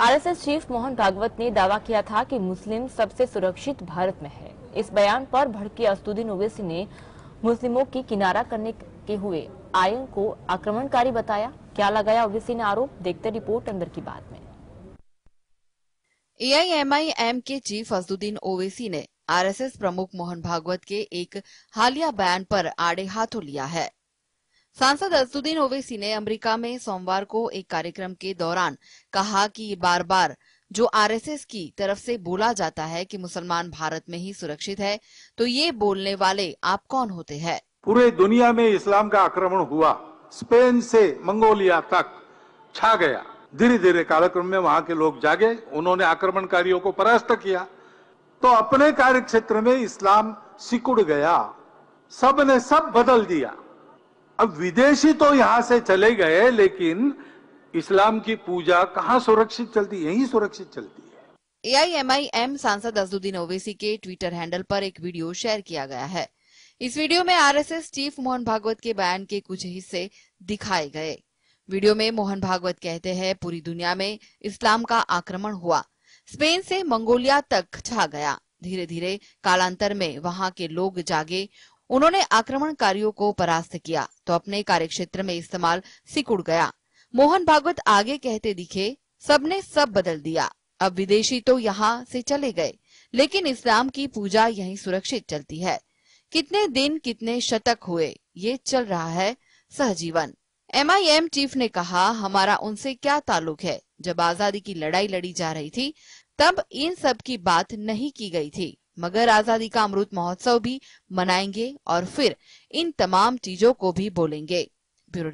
RSS chief Mohan Bhagavat ने दावा किया था कि मुस्लिम सबसे सुरक्षित भारत में है इस बयान पर भड़के असदुद्दीन ओवैसी ने मुस्लिमों की किनारा करने के हुए आयन को आक्रमणकारी बताया क्या लगाया ओवैसी ने आरोप देखते रिपोर्ट अंदर की बात में एआईएमआईएम के चीफ असदुद्दीन ओवैसी ने आरएसएस प्रमुख मोहन भागवत के एक हालिया बयान पर आड़े हाथों लिया है सांसद असदुद्दीन ओवैसी ने अमेरिका में सोमवार को एक कार्यक्रम के दौरान कहा कि बार बार जो आरएसएस की तरफ से बोला जाता है कि मुसलमान भारत में ही सुरक्षित है तो ये बोलने वाले आप कौन होते हैं पूरे दुनिया में इस्लाम का आक्रमण हुआ स्पेन से मंगोलिया तक छा गया धीरे धीरे कार्यक्रम में वहाँ के लोग जागे उन्होंने आक्रमणकारियों को परास्त किया तो अपने कार्य क्षेत्र में इस्लाम सिकुड़ गया सब ने सब बदल दिया अब विदेशी तो यहां से चले गए लेकिन इस्लाम की पूजा कहाँ सुरक्षित चलती यही सुरक्षित चलती है एआईएमआईएम सांसद अजुद्दीन ओवैसी के ट्विटर हैंडल पर एक वीडियो शेयर किया गया है इस वीडियो में आरएसएस चीफ मोहन भागवत के बयान के कुछ हिस्से दिखाए गए वीडियो में मोहन भागवत कहते हैं पूरी दुनिया में इस्लाम का आक्रमण हुआ स्पेन से मंगोलिया तक छा गया धीरे धीरे कालांतर में वहां के लोग जागे उन्होंने आक्रमणकारियों को परास्त किया तो अपने कार्यक्षेत्र में इस्तेमाल सिकुड़ गया मोहन भागवत आगे कहते दिखे सबने सब बदल दिया अब विदेशी तो यहाँ से चले गए लेकिन इस्लाम की पूजा यहीं सुरक्षित चलती है कितने दिन कितने शतक हुए ये चल रहा है सहजीवन एम एम चीफ ने कहा हमारा उनसे क्या ताल्लुक है जब आजादी की लड़ाई लड़ी जा रही थी तब इन सब की बात नहीं की गई थी मगर आजादी का अमृत महोत्सव भी मनाएंगे और फिर इन तमाम चीजों को भी बोलेंगे ब्यूरो